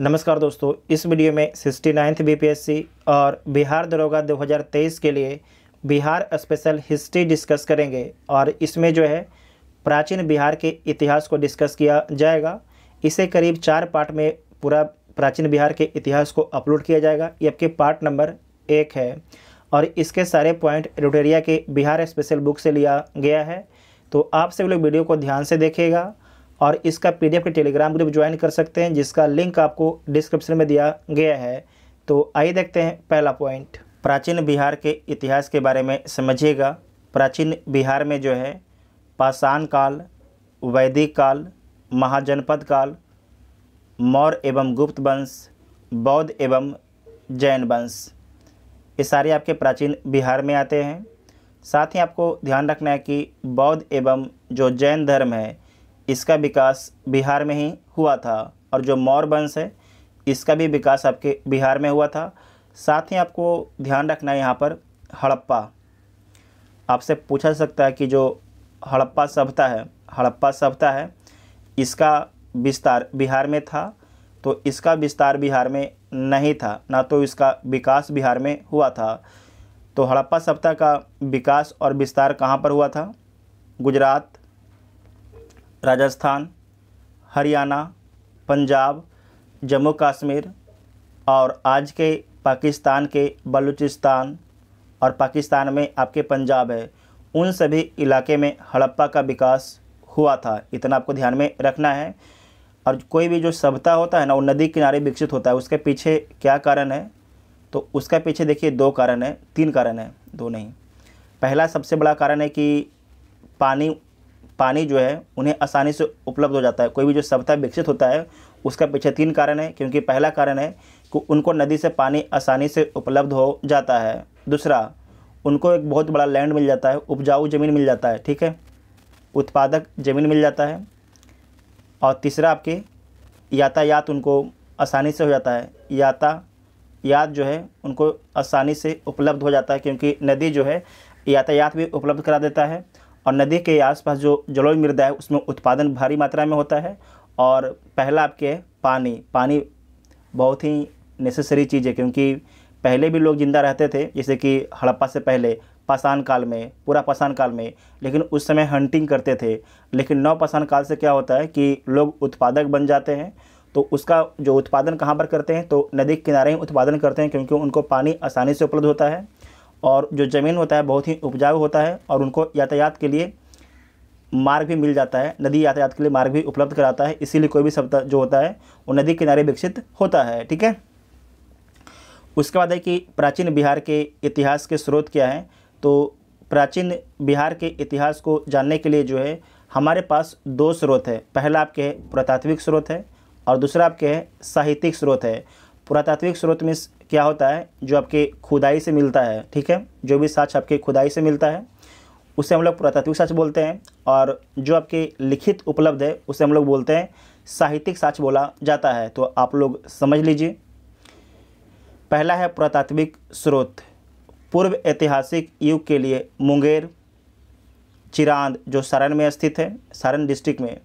नमस्कार दोस्तों इस वीडियो में सिक्सटी नाइन्थ बी और बिहार दरोगा 2023 के लिए बिहार स्पेशल हिस्ट्री डिस्कस करेंगे और इसमें जो है प्राचीन बिहार के इतिहास को डिस्कस किया जाएगा इसे करीब चार पार्ट में पूरा प्राचीन बिहार के इतिहास को अपलोड किया जाएगा जबकि पार्ट नंबर एक है और इसके सारे पॉइंट रोटेरिया के बिहार स्पेशल बुक से लिया गया है तो आप सभी लोग वीडियो को ध्यान से देखेगा और इसका पी के टेलीग्राम ग्रुप ज्वाइन कर सकते हैं जिसका लिंक आपको डिस्क्रिप्शन में दिया गया है तो आइए देखते हैं पहला पॉइंट प्राचीन बिहार के इतिहास के बारे में समझिएगा प्राचीन बिहार में जो है पाषाण काल वैदिक काल महाजनपद काल मौर्य एवं गुप्त वंश बौद्ध एवं जैन वंश ये सारे आपके प्राचीन बिहार में आते हैं साथ ही आपको ध्यान रखना है कि बौद्ध एवं जो जैन धर्म है इसका विकास बिहार में ही हुआ था और जो मौर्य वंश है इसका भी विकास आपके बिहार में हुआ था साथ ही आपको ध्यान रखना है यहाँ पर हड़प्पा आपसे पूछा सकता है कि जो हड़प्पा सभ्यता है हड़प्पा सभ्यता है इसका विस्तार बिहार में था तो इसका विस्तार बिहार में नहीं था ना तो इसका विकास बिहार में हुआ था तो हड़प्पा सभ्यता का विकास और विस्तार कहाँ पर हुआ था गुजरात राजस्थान हरियाणा पंजाब जम्मू कश्मीर और आज के पाकिस्तान के बलूचिस्तान और पाकिस्तान में आपके पंजाब है उन सभी इलाके में हड़प्पा का विकास हुआ था इतना आपको ध्यान में रखना है और कोई भी जो सभ्यता होता है ना वो नदी किनारे विकसित होता है उसके पीछे क्या कारण है तो उसका पीछे देखिए दो कारण है तीन कारण है दो नहीं पहला सबसे बड़ा कारण है कि पानी पानी जो है उन्हें आसानी से उपलब्ध हो जाता है कोई भी जो सभ्यता विकसित होता है उसका पीछे तीन कारण है क्योंकि पहला कारण है कि उनको नदी से पानी आसानी से उपलब्ध हो जाता है दूसरा उनको एक बहुत बड़ा लैंड मिल जाता है उपजाऊ ज़मीन मिल जाता है ठीक है उत्पादक ज़मीन मिल जाता है और तीसरा आपके यातायात उनको आसानी से हो जाता है यातायात जो है उनको आसानी से उपलब्ध हो जाता है क्योंकि नदी जो है यातायात भी उपलब्ध करा देता है और नदी के आसपास जो जलोई मृदा है उसमें उत्पादन भारी मात्रा में होता है और पहला आपके पानी पानी बहुत ही नेसेसरी चीज़ है क्योंकि पहले भी लोग ज़िंदा रहते थे जैसे कि हड़प्पा से पहले पाषाण काल में पूरा पाषाण काल में लेकिन उस समय हंटिंग करते थे लेकिन नौ पाषाण काल से क्या होता है कि लोग उत्पादक बन जाते हैं तो उसका जो उत्पादन कहाँ पर करते हैं तो नदी के किनारे ही उत्पादन करते हैं क्योंकि उनको पानी आसानी से उपलब्ध होता है और जो ज़मीन होता है बहुत ही उपजाऊ होता है और उनको यातायात के लिए मार्ग भी मिल जाता है नदी यातायात के लिए मार्ग भी उपलब्ध कराता है इसीलिए कोई भी सभ्यता जो होता है वो नदी किनारे विकसित होता है ठीक है उसके बाद है कि प्राचीन बिहार के इतिहास के स्रोत क्या हैं तो प्राचीन बिहार के इतिहास को जानने के लिए जो है हमारे पास दो स्रोत है पहला आपके है पुरातात्विक स्रोत है और दूसरा आपके है साहित्यिक स्रोत है पुरातात्विक स्रोत में क्या होता है जो आपके खुदाई से मिलता है ठीक है जो भी साक्ष आपके खुदाई से मिलता है उसे हम लोग पुरातात्विक साक्ष बोलते हैं और जो आपके लिखित उपलब्ध है उसे हम लोग बोलते हैं साहित्यिक साक्ष बोला जाता है तो आप लोग समझ लीजिए पहला है पुरातात्विक स्रोत पूर्व ऐतिहासिक युग के लिए मुंगेर चिरांद जो सारण में स्थित है सारण डिस्ट्रिक्ट में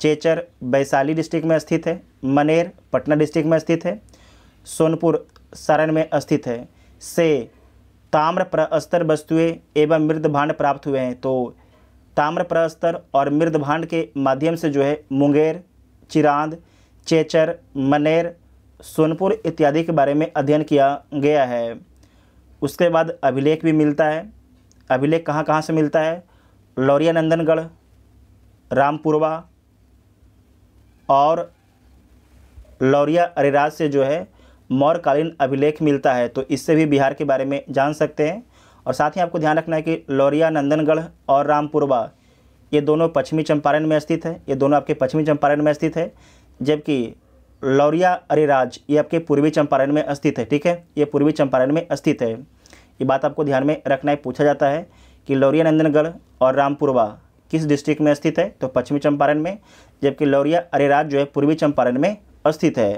चेचर वैशाली डिस्ट्रिक्ट में स्थित है मनेर पटना डिस्ट्रिक्ट में स्थित है सोनपुर सारण में स्थित है से ताम्र प्रस्तर वस्तुएँ एवं मृद भांड प्राप्त हुए हैं तो ताम्र प्रस्तर और मृद भांड के माध्यम से जो है मुंगेर चिरांद चेचर मनेर सोनपुर इत्यादि के बारे में अध्ययन किया गया है उसके बाद अभिलेख भी मिलता है अभिलेख कहाँ कहाँ से मिलता है लौरिया नंदनगढ़ रामपुरवा और लौरिया अरिराज से जो है मौर्यकालीन अभिलेख मिलता है तो इससे भी बिहार के बारे में जान सकते हैं और साथ ही आपको ध्यान रखना है कि लौरिया नंदनगढ़ और रामपुरवा ये दोनों पश्चिमी चंपारण में स्थित है ये दोनों आपके पश्चिमी चंपारण में स्थित है जबकि लौरिया अरिराज ये आपके पूर्वी चंपारण में स्थित है ठीक है ये पूर्वी चंपारण में स्थित है ये बात आपको ध्यान में रखना है पूछा जाता है कि लौरिया नंदनगढ़ और रामपुरवा किस डिस्ट्रिक्ट में स्थित है तो पश्चिमी चंपारण में जबकि लौरिया अरिराज जो है पूर्वी चंपारण में स्थित है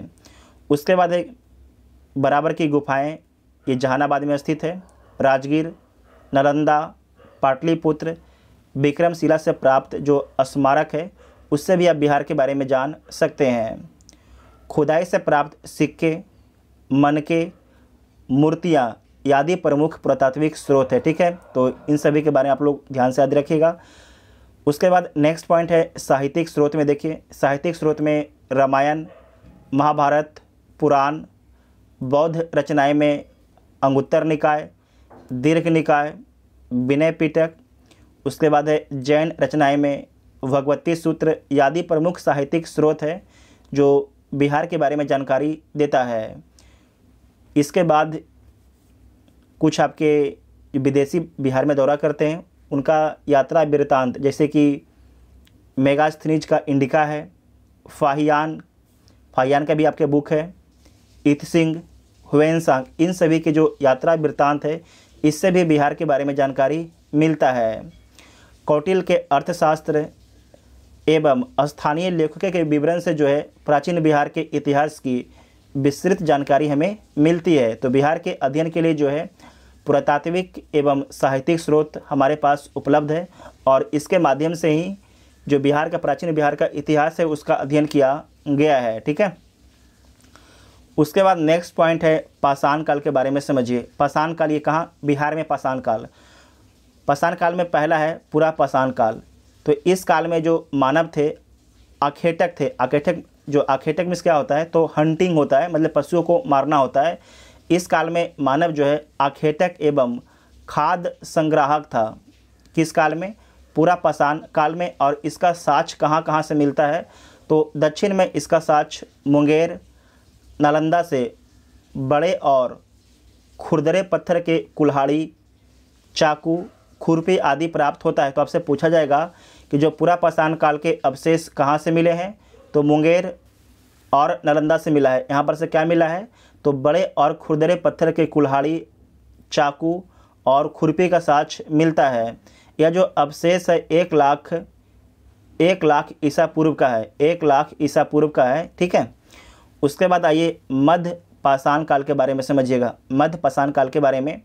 उसके बाद एक बराबर की गुफाएं ये जहानाबाद में स्थित है राजगीर नालंदा पाटलिपुत्र विक्रमशिला से प्राप्त जो स्मारक है उससे भी आप बिहार के बारे में जान सकते हैं खुदाई से प्राप्त सिक्के मनके मूर्तियाँ आदि प्रमुख पुरातात्विक स्रोत है ठीक है तो इन सभी के बारे में आप लोग ध्यान से याद रखिएगा उसके बाद नेक्स्ट पॉइंट है साहित्यिक स्रोत में देखिए साहित्यिक स्रोत में रामायण महाभारत पुराण बौद्ध रचनाएं में अंगुत्तर निकाय दीर्घ निकाय विनय पिटक उसके बाद है जैन रचनाएं में भगवती सूत्र आदि प्रमुख साहित्यिक स्रोत है जो बिहार के बारे में जानकारी देता है इसके बाद कुछ आपके विदेशी बिहार में दौरा करते हैं उनका यात्रा वृतांत जैसे कि मेगास्थनीज का इंडिका है फाहियान फाहियान का भी आपके बुक है इत सिंह हुएनसांग इन सभी के जो यात्रा वृत्तांत है इससे भी बिहार के बारे में जानकारी मिलता है कौटिल के अर्थशास्त्र एवं स्थानीय लेखकों के विवरण से जो है प्राचीन बिहार के इतिहास की विस्तृत जानकारी हमें मिलती है तो बिहार के अध्ययन के लिए जो है पुरातात्विक एवं साहित्यिक स्रोत हमारे पास उपलब्ध है और इसके माध्यम से ही जो बिहार का प्राचीन बिहार का इतिहास है उसका अध्ययन किया गया है ठीक है उसके बाद नेक्स्ट पॉइंट है पाषाण काल के बारे में समझिए पाषाण काल ये कहाँ बिहार में पाषाण काल पाषाण काल में पहला है पूरा पाषाण काल तो इस काल में जो मानव थे आखेटक थे आखेटक जो आखेटक में क्या होता है तो हंटिंग होता है मतलब पशुओं को मारना होता है इस काल में मानव जो है आखेटक एवं खाद संग्राहक था किस काल में पूरा पाषाण काल में और इसका साक्ष कहाँ कहाँ से मिलता है तो दक्षिण में इसका साक्ष मुंगेर नालंदा से बड़े और खुरदरे पत्थर के कुल्हाड़ी चाकू खुरपी आदि प्राप्त होता है तो आपसे पूछा जाएगा कि जो पूरा पाषाण काल के अवशेष कहाँ से मिले हैं तो मुंगेर और नालंदा से मिला है यहाँ पर से क्या मिला है तो बड़े और खुरदरे पत्थर के कुल्हाड़ी चाकू और खुरपी का साक्ष मिलता है यह जो अवशेष है एक लाख एक लाख ईसा पूर्व का है एक लाख ईसा पूर्व का है ठीक है उसके बाद आइए मध्य पाषाण काल के बारे में समझिएगा मध्य पाषाण काल के बारे में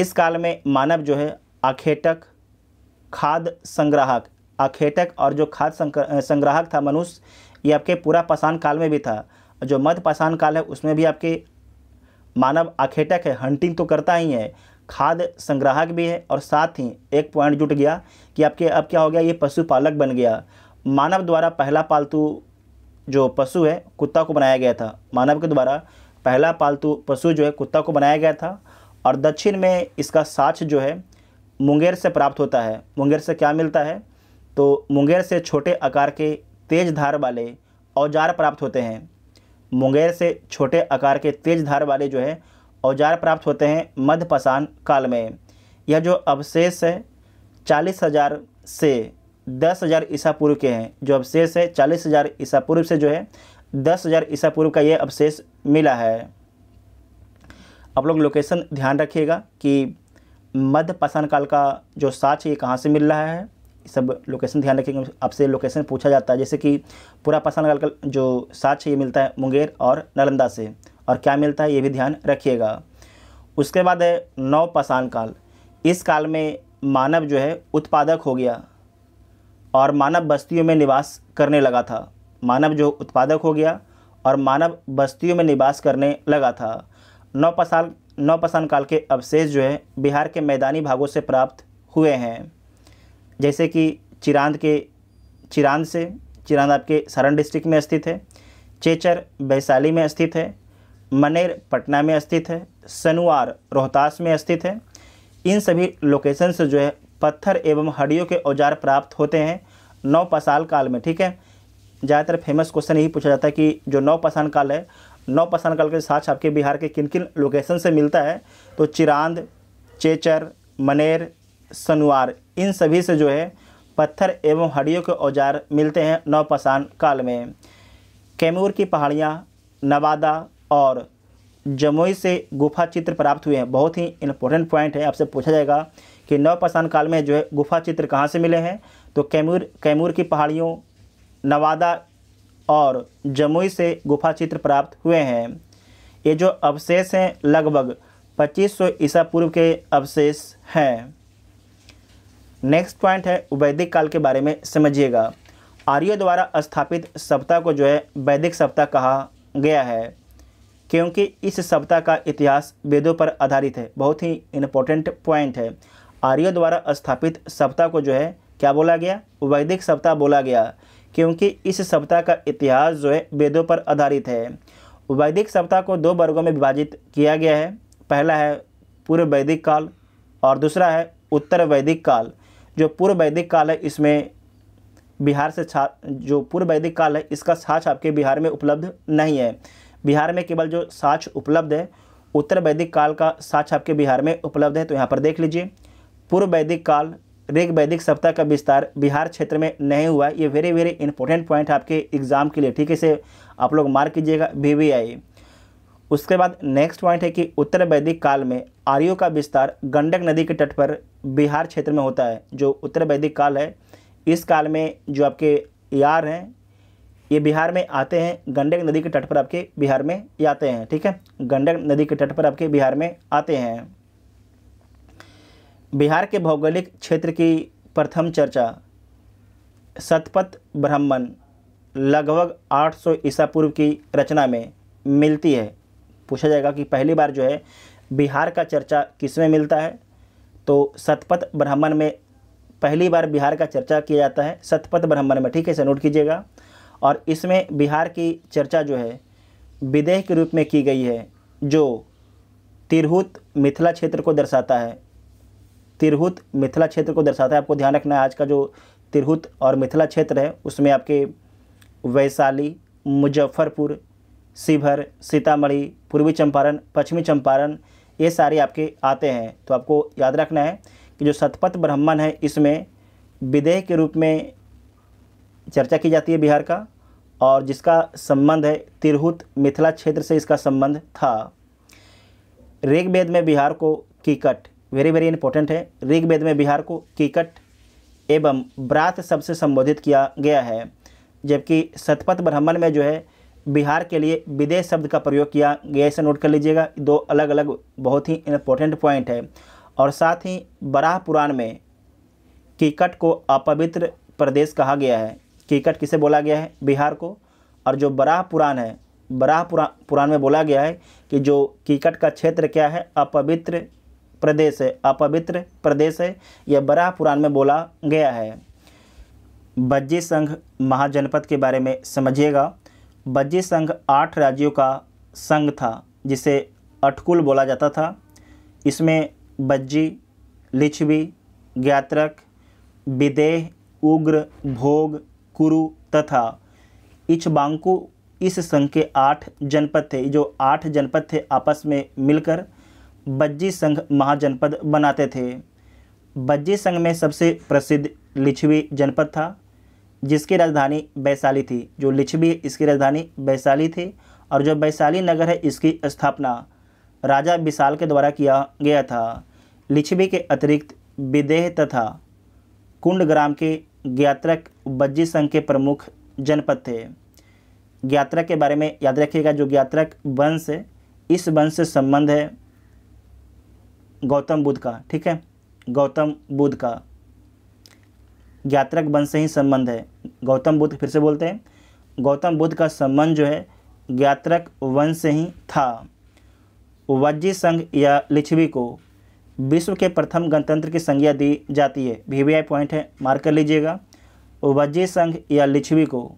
इस काल में मानव जो है आखेटक खाद संग्राहक आखेटक और जो खाद संग्राहक था मनुष्य ये आपके पूरा पाषाण काल में भी था जो मध्य पाषाण काल है उसमें भी आपके मानव आखेटक है हंटिंग तो करता ही है खाद संग्राहक भी है और साथ ही एक पॉइंट जुट गया कि आपके अब क्या हो गया ये पशुपालक बन गया मानव द्वारा पहला पालतू जो पशु है कुत्ता को बनाया गया था मानव के द्वारा पहला पालतू पशु जो है कुत्ता को बनाया गया था और दक्षिण में इसका साक्ष जो है मुंगेर से प्राप्त होता है मुंगेर से क्या मिलता है तो मुंगेर से छोटे आकार के तेज धार वाले औजार प्राप्त होते हैं मुंगेर से छोटे आकार के तेज धार वाले जो है औजार प्राप्त होते हैं पसान काल में यह जो अवशेष है चालीस हज़ार से दस हज़ार ईसा पूर्व के हैं जो अवशेष है चालीस हज़ार ईसा पूर्व से जो है दस हज़ार ईसा पूर्व का ये अवशेष मिला है आप लोग लोकेशन ध्यान रखिएगा कि मध्य पाषाण काल का जो साक्ष ये कहाँ से मिल रहा है सब लोकेशन ध्यान रखेंगे आपसे लोकेशन पूछा जाता है जैसे कि पूरा पाषाण काल का जो साक्ष ये मिलता है मुंगेर और नालंदा से और क्या मिलता है ये भी ध्यान रखिएगा उसके बाद है नव पाषाण काल इस काल में मानव जो है उत्पादक हो गया और मानव बस्तियों में निवास करने लगा था मानव जो उत्पादक हो गया और मानव बस्तियों में निवास करने लगा था नौपसाल नौपसान काल के अवशेष जो है बिहार के मैदानी भागों से प्राप्त हुए हैं जैसे कि चिरांद के चिरांद से चिरांद आपके सारण डिस्ट्रिक्ट में स्थित है चेचर वैशाली में स्थित है मनेर पटना में स्थित है सनुआर रोहतास में स्थित है इन सभी लोकेशन से जो है पत्थर एवं हड्डियों के औजार प्राप्त होते हैं नौ पसाल काल में ठीक है ज़्यादातर फेमस क्वेश्चन यही पूछा जाता है कि जो नौ पसान काल है नौ पसान काल के साक्ष आपके बिहार के किन किन लोकेशन से मिलता है तो चिरांद चेचर मनेर सनवार इन सभी से जो है पत्थर एवं हड्डियों के औजार मिलते हैं नौपसान काल में कैमूर की पहाड़ियाँ नवादा और जमुई से गुफा चित्र प्राप्त हुए हैं बहुत ही इंपॉर्टेंट पॉइंट है आपसे पूछा जाएगा कि नवपाषाण काल में जो है गुफा चित्र कहाँ से मिले हैं तो कैमूर कैमूर की पहाड़ियों नवादा और जमुई से गुफा चित्र प्राप्त हुए हैं ये जो अवशेष हैं लगभग 2500 ईसा पूर्व के अवशेष हैं नेक्स्ट पॉइंट है वैदिक काल के बारे में समझिएगा आर्यों द्वारा स्थापित सप्ताह को जो है वैदिक सप्ताह कहा गया है क्योंकि इस सप्ताह का इतिहास वेदों पर आधारित है बहुत ही इम्पोर्टेंट पॉइंट है आर्यो द्वारा स्थापित सप्ताह को जो है क्या बोला गया वैदिक सप्ताह बोला गया क्योंकि इस सप्ताह का इतिहास जो है वेदों पर आधारित है वैदिक सप्ताह को दो वर्गों में विभाजित किया गया है पहला है पूर्व वैदिक काल और दूसरा है उत्तर वैदिक काल जो पूर्व वैदिक काल है इसमें बिहार से छा जो पूर्व वैदिक काल है इसका साक्ष आपके बिहार में उपलब्ध नहीं है बिहार में केवल जो साक्ष उपलब्ध है उत्तर वैदिक काल का साक्ष आपके बिहार में उपलब्ध है तो यहाँ पर देख लीजिए पूर्व वैदिक काल ऋग वैदिक सप्ताह का विस्तार बिहार क्षेत्र में नहीं हुआ ये वेरी वेरी इंपॉर्टेंट पॉइंट आपके एग्ज़ाम के लिए ठीक है इसे आप लोग मार्क कीजिएगा वी उसके बाद नेक्स्ट पॉइंट है कि उत्तर वैदिक काल में आर्यों का विस्तार गंडक नदी के तट पर बिहार क्षेत्र में होता है जो उत्तर वैदिक काल है इस काल में जो आपके यार हैं ये बिहार में आते हैं गंडक नदी के तट पर आपके बिहार में आते हैं ठीक है गंडक नदी के तट पर आपके बिहार में आते हैं बिहार के भौगोलिक क्षेत्र की प्रथम चर्चा सतपथ ब्राह्मण लगभग 800 ईसा पूर्व की रचना में मिलती है पूछा जाएगा कि पहली बार जो है बिहार का चर्चा किस में मिलता है तो सतपथ ब्राह्मण में पहली बार बिहार का चर्चा किया जाता है सतपथ ब्राह्मण में ठीक है इसे नोट कीजिएगा और इसमें बिहार की चर्चा जो है विदेह के रूप में की गई है जो तिरहुत मिथिला क्षेत्र को दर्शाता है तिरहुत मिथिला क्षेत्र को दर्शाता है आपको ध्यान रखना है आज का जो तिरहुत और मिथिला क्षेत्र है उसमें आपके वैशाली मुजफ्फरपुर शिवहर सीतामढ़ी पूर्वी चंपारण पश्चिमी चंपारण ये सारे आपके आते हैं तो आपको याद रखना है कि जो सतपथ ब्राह्मण है इसमें विदेह के रूप में चर्चा की जाती है बिहार का और जिसका संबंध है तिरहुत मिथिला क्षेत्र से इसका संबंध था ऋग्वेद में बिहार को कीकट वेरी वेरी इंपॉर्टेंट है ऋग्वेद में बिहार को कीकट एवं ब्रात शब्द से संबोधित किया गया है जबकि सतपथ ब्राह्मण में जो है बिहार के लिए विदेश शब्द का प्रयोग किया गया इसे नोट कर लीजिएगा दो अलग अलग बहुत ही इम्पोर्टेंट पॉइंट है और साथ ही बराह पुराण में कीकट को अपवित्र प्रदेश कहा गया है कीकट किसे बोला गया है बिहार को और जो बराह पुराण है बराह पुरा, पुराण में बोला गया है कि जो कीकट का क्षेत्र क्या है अपवित्र प्रदेश है अपवित्र प्रदेश है यह बराह पुराण में बोला गया है बज्जी संघ महाजनपद के बारे में समझिएगा बज्जी संघ आठ राज्यों का संघ था जिसे अटकुल बोला जाता था इसमें बज्जी लिच्छवी ज्ञात्रक विदेह उग्र भोग कुरु तथा इच्छबांकु इस संघ के आठ जनपद थे जो आठ जनपद थे आपस में मिलकर बज्जी संघ महाजनपद बनाते थे बज्जी संघ में सबसे प्रसिद्ध लिछवी जनपद था जिसकी राजधानी वैशाली थी जो लिछवी है इसकी राजधानी वैशाली थी और जो वैशाली नगर है इसकी स्थापना राजा विशाल के द्वारा किया गया था लिछवी के अतिरिक्त विदेह तथा कुंड ग्राम के ज्ञात्रक बज्जी संघ के प्रमुख जनपद थे ज्ञात्रक के बारे में याद रखिएगा जो ज्ञात्रक वंश इस वंश से संबंध है गौतम बुद्ध का ठीक है गौतम बुद्ध का ज्ञात्रक वंश से ही संबंध है गौतम बुद्ध फिर से बोलते हैं गौतम बुद्ध का संबंध जो है ज्ञात्रक वंश से ही था वज्जी संघ या लिच्छवी को विश्व के प्रथम गणतंत्र की संज्ञा दी जाती है वी आई पॉइंट है मार्क कर लीजिएगा वज्जी संघ या लिच्छवी को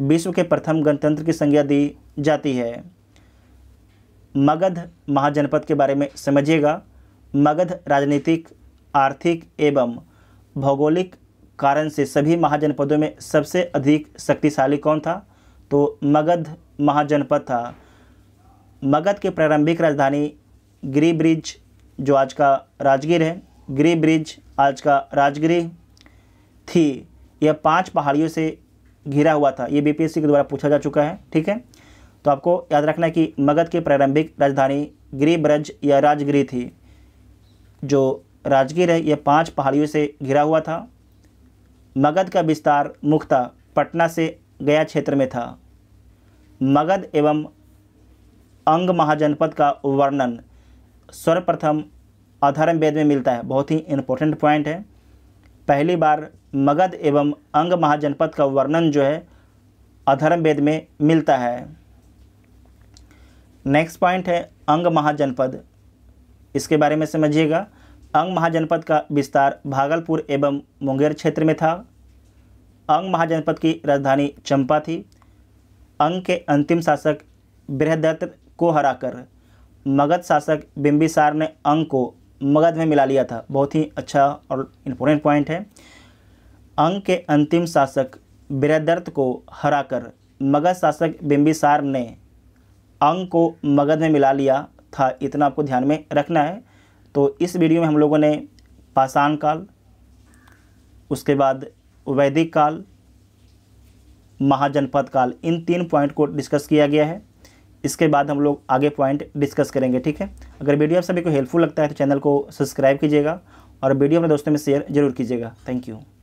विश्व के प्रथम गणतंत्र की संज्ञा दी जाती है मगध महाजनपद के बारे में समझिएगा मगध राजनीतिक आर्थिक एवं भौगोलिक कारण से सभी महाजनपदों में सबसे अधिक शक्तिशाली कौन था तो मगध महाजनपद था मगध के प्रारंभिक राजधानी गिरी ब्रिज जो आज का राजगीर है गिरी ब्रिज आज का राजगिरी थी यह पांच पहाड़ियों से घिरा हुआ था ये बीपीएससी के द्वारा पूछा जा चुका है ठीक है तो आपको याद रखना है कि मगध की प्रारंभिक राजधानी गिरिब्रज या राजगिरी थी जो राजगीर है यह पांच पहाड़ियों से घिरा हुआ था मगध का विस्तार मुख्ता पटना से गया क्षेत्र में था मगध एवं अंग महाजनपद का वर्णन सर्वप्रथम अधर्म वेद में मिलता है बहुत ही इम्पोर्टेंट पॉइंट है पहली बार मगध एवं अंग महाजनपद का वर्णन जो है अधर्म वेद में मिलता है नेक्स्ट पॉइंट है अंग महाजनपद इसके बारे में समझिएगा अंग महाजनपद का विस्तार भागलपुर एवं मुंगेर क्षेत्र में था अंग महाजनपद की राजधानी चंपा थी अंग के अंतिम शासक बृहदत्त को हराकर मगध शासक बिंबिसार ने अंग को मगध में मिला लिया था बहुत ही अच्छा और इम्पोर्टेंट पॉइंट है अंग के अंतिम शासक बृहदत्त को हराकर मगध शासक बिंबिसार ने अंग को मगध में मिला लिया था इतना आपको ध्यान में रखना है तो इस वीडियो में हम लोगों ने पाषाण काल उसके बाद वैदिक काल महाजनपद काल इन तीन पॉइंट को डिस्कस किया गया है इसके बाद हम लोग आगे पॉइंट डिस्कस करेंगे ठीक है अगर वीडियो आप सभी को हेल्पफुल लगता है तो चैनल को सब्सक्राइब कीजिएगा और वीडियो अपने दोस्तों में शेयर जरूर कीजिएगा थैंक यू